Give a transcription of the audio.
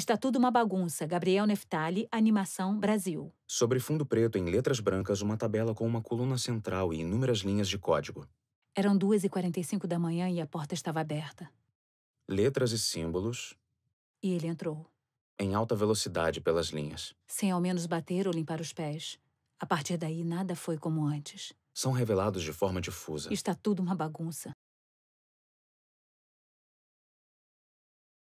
Está tudo uma bagunça. Gabriel Neftali, Animação Brasil. Sobre fundo preto, em letras brancas, uma tabela com uma coluna central e inúmeras linhas de código. Eram 2h45 da manhã e a porta estava aberta. Letras e símbolos. E ele entrou. Em alta velocidade pelas linhas. Sem ao menos bater ou limpar os pés. A partir daí, nada foi como antes. São revelados de forma difusa. Está tudo uma bagunça.